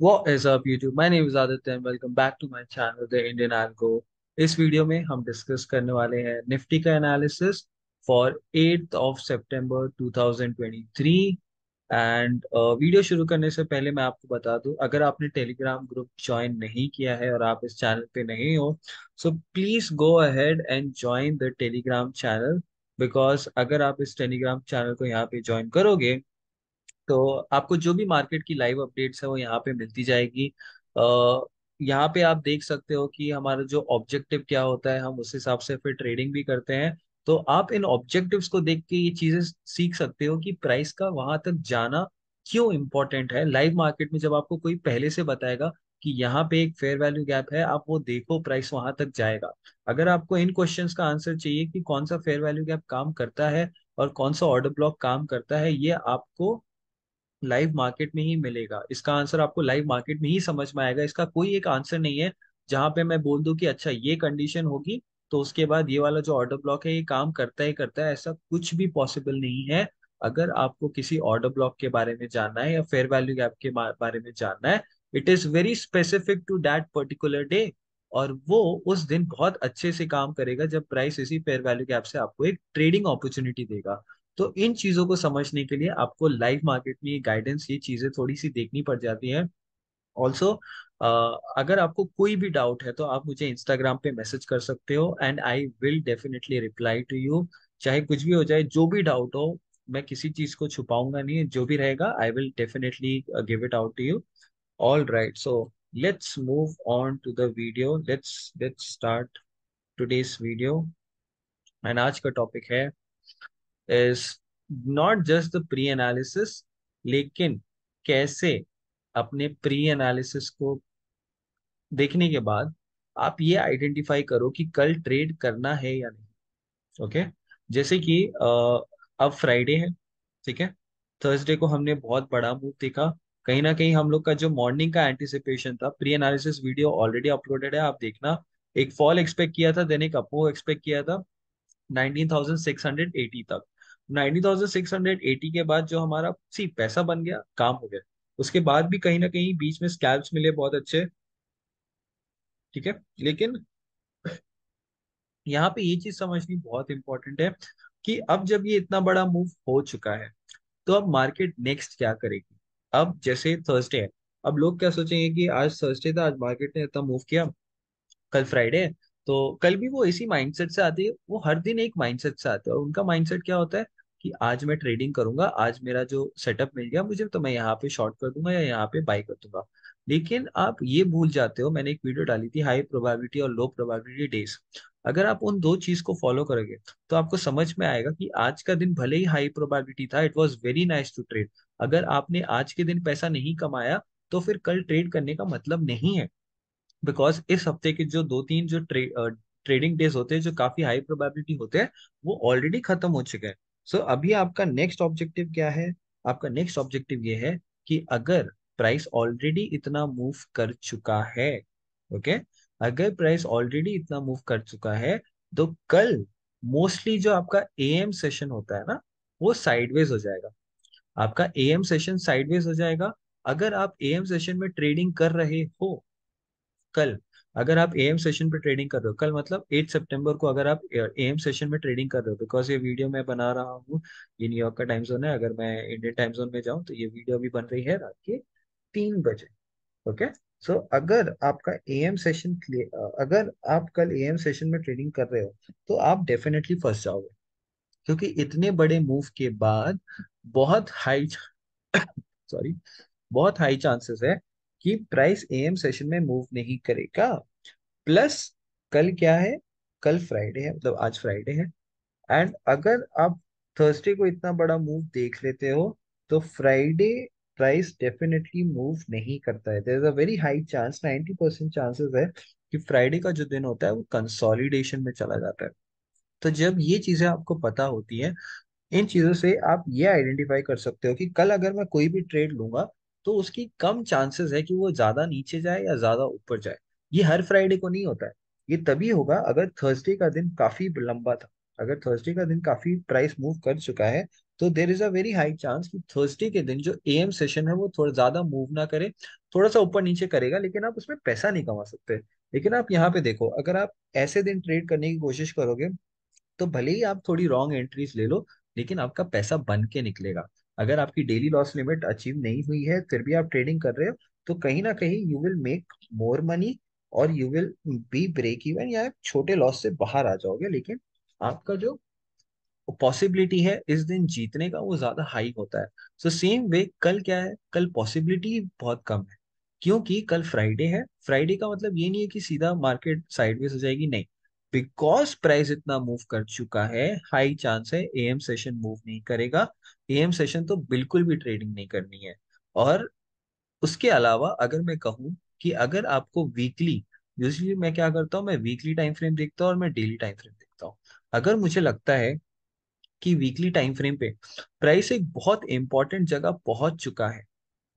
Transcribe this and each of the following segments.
What is up YouTube? My name is Aditya and welcome back to my channel The Indian Algo. इस video में हम discuss करने वाले हैं निफ्टी का एनालिसिस फॉर एट ऑफ सितंबर 2023 एंड वीडियो शुरू करने से पहले मैं आपको बता दूं अगर आपने टेलीग्राम ग्रुप ज्वाइन नहीं किया है और आप इस चैनल पे नहीं हो so please go ahead and join the Telegram channel because अगर आप इस टेलीग्राम चैनल को यहाँ पे ज्वाइन करोगे तो आपको जो भी मार्केट की लाइव अपडेट्स है वो यहाँ पे मिलती जाएगी अः यहाँ पे आप देख सकते हो कि हमारा जो ऑब्जेक्टिव क्या होता है हम उस हिसाब से फिर ट्रेडिंग भी करते हैं तो आप इन ऑब्जेक्टिव्स को देख के ये चीजें सीख सकते हो कि प्राइस का वहां तक जाना क्यों इंपॉर्टेंट है लाइव मार्केट में जब आपको कोई पहले से बताएगा कि यहाँ पे एक फेयर वैल्यू गैप है आप वो देखो प्राइस वहां तक जाएगा अगर आपको इन क्वेश्चन का आंसर चाहिए कि कौन सा फेयर वैल्यू गैप काम करता है और कौन सा ऑर्डर ब्लॉक काम करता है ये आपको लाइव मार्केट में ही मिलेगा इसका आंसर आपको लाइव मार्केट में ही समझ में आएगा इसका कोई एक आंसर नहीं है जहां पे मैं बोल दूं कि अच्छा ये कंडीशन होगी तो उसके बाद ये वाला जो ऑर्डर ब्लॉक है ये काम करता ही करता है ऐसा कुछ भी पॉसिबल नहीं है अगर आपको किसी ऑर्डर ब्लॉक के बारे में जानना है या फेयर वैल्यू गैप के बारे में जानना है it is very specific to that particular day और वो उस दिन बहुत अच्छे से काम करेगा जब प्राइस इसी फेयर वैल्यू गैप से आपको एक ट्रेडिंग अपॉर्चुनिटी देगा तो इन चीजों को समझने के लिए आपको लाइव मार्केट में गाइडेंस ये चीजें थोड़ी सी देखनी पड़ जाती है ऑल्सो uh, अगर आपको कोई भी डाउट है तो आप मुझे इंस्टाग्राम पे मैसेज कर सकते हो and I will definitely reply to you चाहे कुछ भी हो जाए जो भी डाउट हो मैं किसी चीज को छुपाऊंगा नहीं जो भी रहेगा I will definitely give it out to you all right so let's move on to the video let's let's start today's video and आज का टॉपिक है is not just the pre analysis लेकिन कैसे अपने प्री एनालिसिस को देखने के बाद आप ये आइडेंटिफाई करो कि कल ट्रेड करना है या नहीं ओके जैसे कि अब फ्राइडे है ठीक है थर्सडे को हमने बहुत बड़ा मूव देखा कहीं ना कहीं हम लोग का जो मॉर्निंग का एंटिसिपेशन था pre analysis video already uploaded है आप देखना एक फॉल एक्सपेक्ट किया था देन एक अपो एक्सपेक्ट किया था nineteen thousand six hundred eighty तक 90,680 के बाद जो हमारा सी पैसा बन गया काम हो गया उसके बाद भी कहीं ना कहीं बीच में स्कैल्प्स मिले बहुत अच्छे ठीक है लेकिन यहाँ पे ये चीज समझनी बहुत इंपॉर्टेंट है कि अब जब ये इतना बड़ा मूव हो चुका है तो अब मार्केट नेक्स्ट क्या करेगी अब जैसे थर्सडे है अब लोग क्या सोचेंगे कि आज थर्सडे था आज मार्केट ने इतना मूव किया कल फ्राइडे है तो कल भी वो इसी माइंडसेट से आती है वो हर दिन एक माइंडसेट से आते हैं और उनका माइंडसेट क्या होता है कि आज मैं ट्रेडिंग करूंगा आज मेरा जो सेटअप मिल गया मुझे तो मैं यहाँ पे शॉर्ट कर दूंगा या यहाँ पे बाई कर दूंगा लेकिन आप ये भूल जाते हो मैंने एक वीडियो डाली थी हाई प्रोबेबिलिटी और लो प्रोबेबिलिटी डेज अगर आप उन दो चीज को फॉलो करोगे तो आपको समझ में आएगा कि आज का दिन भले ही हाई प्रोबेबिलिटी था it was very nice to trade अगर आपने आज के दिन पैसा नहीं कमाया तो फिर कल ट्रेड करने का मतलब नहीं है बिकॉज इस हफ्ते के जो दो तीन जो ट्रे, ट्रेडिंग डेज होते हैं जो काफी हाई प्रोबेबिलिटी होते हैं वो ऑलरेडी खत्म हो चुके हैं सो so, अभी आपका नेक्स्ट ऑब्जेक्टिव क्या है आपका नेक्स्ट ऑब्जेक्टिव ये है कि अगर प्राइस ऑलरेडी इतना मूव कर चुका है ओके okay? अगर प्राइस ऑलरेडी इतना मूव कर चुका है तो कल मोस्टली जो आपका ए एम सेशन होता है ना वो साइडवेज हो जाएगा आपका ए एम सेशन साइडवेज हो जाएगा अगर आप एम सेशन में ट्रेडिंग कर रहे हो कल अगर आप एम सेशन पे ट्रेडिंग कर रहे हो कल मतलब एट सितंबर को अगर आप एम सेशन में ट्रेडिंग कर रहे हो बिकॉज ये वीडियो मैं बना रहा हूँ ये न्यूयॉर्क का टाइम जोन है अगर मैं इंडियन टाइम जोन में जाऊँ तो ये वीडियो अभी बन रही है रात के तीन बजे ओके सो अगर आपका ए एम सेशन अगर आप कल ए एम सेशन में ट्रेडिंग कर रहे हो तो आप डेफिनेटली फंस जाओगे क्योंकि इतने बड़े मूव के बाद बहुत हाई सॉरी बहुत हाई चांसेस है कि प्राइस एएम सेशन में मूव नहीं करेगा प्लस कल क्या है कल फ्राइडे है मतलब आज फ्राइडे है एंड अगर आप थर्सडे को इतना बड़ा मूव देख लेते हो तो फ्राइडे प्राइस डेफिनेटली मूव नहीं करता है there is a very high chance ninety percent chances है कि फ्राइडे का जो दिन होता है वो कंसोलिडेशन में चला जाता है तो जब ये चीजें आपको पता होती हैं इन चीजों से आप ये आइडेंटिफाई कर सकते हो कि कल अगर मैं कोई भी ट्रेड लूंगा तो उसकी कम चांसेस है कि वो ज्यादा नीचे जाए या ज्यादा ऊपर जाए ये हर फ्राइडे को नहीं होता है ये तभी होगा अगर थर्सडे का दिन काफी लंबा था अगर थर्सडे का दिन काफी प्राइस मूव कर चुका है तो there is a very high chance कि थर्सडे के दिन जो ए एम सेशन है वो थोड़ा ज्यादा मूव ना करे थोड़ा सा ऊपर नीचे करेगा लेकिन आप उसमें पैसा नहीं कमा सकते लेकिन आप यहाँ पे देखो अगर आप ऐसे दिन ट्रेड करने की कोशिश करोगे तो भले ही आप थोड़ी रॉन्ग एंट्रीज ले लो लेकिन आपका पैसा बन के निकलेगा अगर आपकी डेली लॉस लिमिट अचीव नहीं हुई है फिर भी आप ट्रेडिंग कर रहे हो तो कहीं ना कहीं you will make more money और you will be break even या छोटे लॉस से बाहर आ जाओगे लेकिन आपका जो पॉसिबिलिटी है इस दिन जीतने का वो ज्यादा हाई होता है सो सेम वे कल क्या है कल पॉसिबिलिटी बहुत कम है क्योंकि कल फ्राइडे है फ्राइडे का मतलब ये नहीं है कि सीधा मार्केट साइडवेज हो जाएगी नहीं बिकॉज प्राइस इतना मूव कर चुका है हाई चांस है एएम सेशन मूव नहीं करेगा एएम सेशन तो बिल्कुल भी ट्रेडिंग नहीं करनी है और उसके अलावा अगर मैं कहूँ कि अगर आपको वीकली यूजली मैं क्या करता हूँ मैं वीकली टाइम फ्रेम देखता हूँ और मैं डेली टाइम फ्रेम देखता हूँ अगर मुझे लगता है कि वीकली टाइम फ्रेम पे प्राइस एक बहुत इंपॉर्टेंट जगह पहुंच चुका है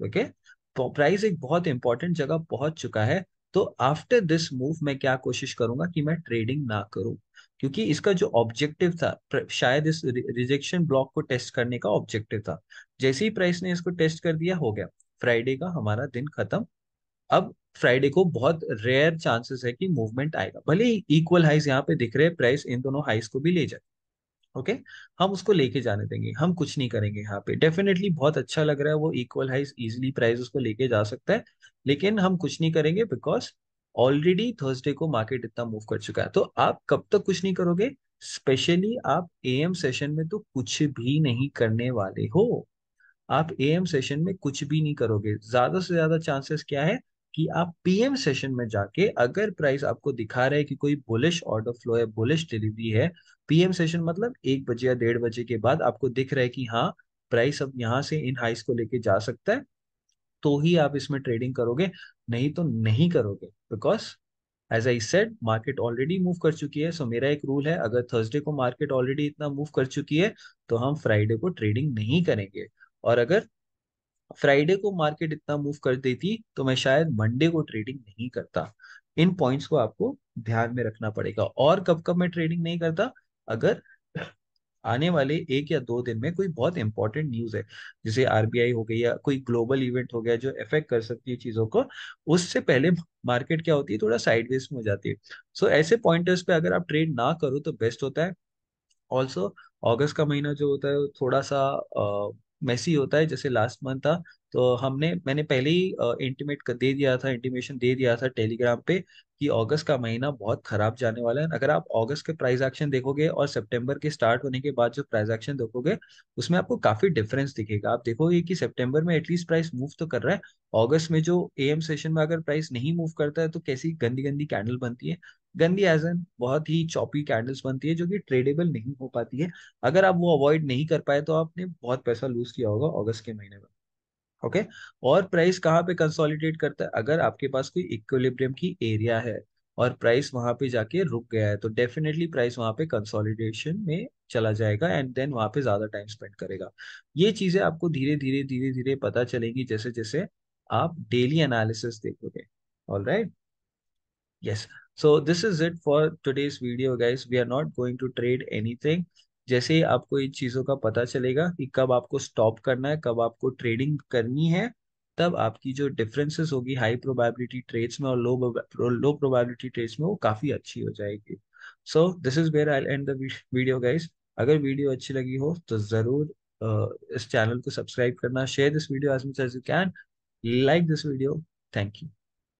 ओके okay? तो प्राइस एक बहुत इंपॉर्टेंट जगह पहुंच चुका है तो आफ्टर दिस मूव मैं क्या कोशिश करूंगा कि मैं ट्रेडिंग ना करूं क्योंकि इसका जो ऑब्जेक्टिव था शायद इस रिजेक्शन ब्लॉक को टेस्ट करने का ऑब्जेक्टिव था जैसे ही प्राइस ने इसको टेस्ट कर दिया हो गया फ्राइडे का हमारा दिन खत्म अब फ्राइडे को बहुत रेयर चांसेस है कि मूवमेंट आएगा भले ही इक्वल हाइस यहाँ पे दिख रहे हैं प्राइस इन दोनों हाइस को भी ले जाए ओके हम उसको लेके जाने देंगे हम कुछ नहीं करेंगे यहाँ पे डेफिनेटली बहुत अच्छा लग रहा है वो इक्वल हाइज इजिली प्राइस उसको लेके जा सकता है लेकिन हम कुछ नहीं करेंगे बिकॉज ऑलरेडी थर्सडे को मार्केट इतना मूव कर चुका है तो आप कब तक कुछ नहीं करोगे स्पेशली आप ए एम सेशन में तो कुछ भी नहीं करने वाले हो आप ए एम सेशन में कुछ भी नहीं करोगे ज्यादा से ज्यादा चांसेस क्या है कि आप पीएम सेशन में जाके अगर प्राइस आपको दिखा रहा है कि कोई बुलिश ऑर्डर फ्लो है बुलिश डिलीवरी है पीएम सेशन मतलब एक बजे या डेढ़ बजे के बाद आपको दिख रहा है कि हाँ प्राइस अब यहाँ से इन हाइस को लेके जा सकता है तो ही आप इसमें ट्रेडिंग करोगे नहीं तो नहीं करोगे because as I said market already move कर चुकी है सो so मेरा एक रूल है अगर थर्सडे को मार्केट ऑलरेडी इतना मूव कर चुकी है तो हम फ्राइडे को ट्रेडिंग नहीं करेंगे और अगर फ्राइडे को मार्केट इतना मूव कर देती तो मैं शायद मंडे को ट्रेडिंग नहीं करता इन पॉइंट्स को आपको ध्यान में रखना पड़ेगा और कब कब मैं ट्रेडिंग नहीं करता अगर आने वाले एक या दो दिन में कोई बहुत इंपॉर्टेंट न्यूज है जैसे आरबीआई हो गई या कोई ग्लोबल इवेंट हो गया जो इफेक्ट कर सकती है चीजों को उससे पहले मार्केट क्या होती है थोड़ा साइडवेज में हो जाती है सो so, ऐसे पॉइंटर्स पे अगर आप ट्रेड ना करो तो बेस्ट होता है ऑल्सो अगस्त का महीना जो होता है थोड़ा सा मैसी होता है जैसे लास्ट मंथ था तो हमने मैंने पहले ही इंटीमेट दे दिया था इंटीमेशन दे दिया था टेलीग्राम पे कि अगस्त का महीना बहुत खराब जाने वाला है अगर आप अगस्त के प्राइस एक्शन देखोगे और सितंबर के स्टार्ट होने के बाद जो प्राइस एक्शन देखोगे उसमें आपको काफी डिफरेंस दिखेगा आप देखोगे कि सितंबर में एटलीस्ट प्राइस मूव तो कर रहा है अगस्त में जो ए सेशन में अगर प्राइस नहीं मूव करता है तो कैसी गंदी गंदी कैंडल बनती है गंदी एज एन बहुत ही चौपी कैंडल्स बनती है जो कि ट्रेडेबल नहीं हो पाती है अगर आप वो अवॉइड नहीं कर पाए तो आपने बहुत पैसा लूज किया होगा अगस्त के महीने में ओके और प्राइस कहाँ पे कंसोलिडेट करता है अगर आपके पास कोई इक्वलिब्रियम की एरिया है और प्राइस वहां पे जाके रुक गया है तो डेफिनेटली प्राइस वहां पे कंसोलिडेशन में चला जाएगा एंड देन वहां पे ज्यादा टाइम स्पेंड करेगा ये चीजें आपको धीरे धीरे धीरे धीरे पता चलेंगी जैसे जैसे आप डेली एनालिसिस देखोगे all right yes so this is it for today's video guys we are not going to trade anything जैसे ही आपको इन चीज़ों का पता चलेगा कि कब आपको स्टॉप करना है कब आपको ट्रेडिंग करनी है तब आपकी जो डिफरेंसेस होगी हाई प्रोबेबिलिटी ट्रेड्स में और लो लो प्रोबेबिलिटी ट्रेड्स में वो काफ़ी अच्छी हो जाएगी so this is where I end the video guys अगर वीडियो अच्छी लगी हो तो ज़रूर uh, इस चैनल को सब्सक्राइब करना share this video as much as you can like this video thank you